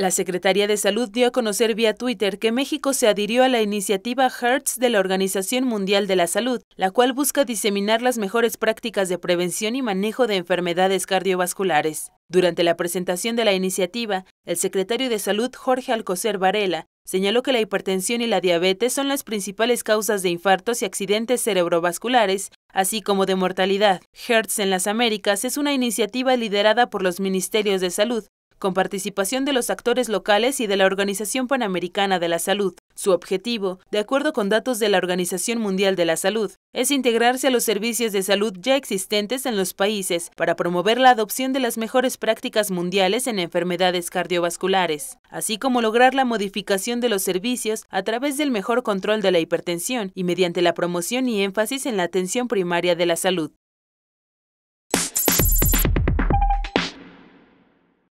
La Secretaría de Salud dio a conocer vía Twitter que México se adhirió a la iniciativa HERTS de la Organización Mundial de la Salud, la cual busca diseminar las mejores prácticas de prevención y manejo de enfermedades cardiovasculares. Durante la presentación de la iniciativa, el secretario de Salud Jorge Alcocer Varela señaló que la hipertensión y la diabetes son las principales causas de infartos y accidentes cerebrovasculares, así como de mortalidad. Hertz en las Américas es una iniciativa liderada por los Ministerios de Salud, con participación de los actores locales y de la Organización Panamericana de la Salud. Su objetivo, de acuerdo con datos de la Organización Mundial de la Salud, es integrarse a los servicios de salud ya existentes en los países para promover la adopción de las mejores prácticas mundiales en enfermedades cardiovasculares, así como lograr la modificación de los servicios a través del mejor control de la hipertensión y mediante la promoción y énfasis en la atención primaria de la salud.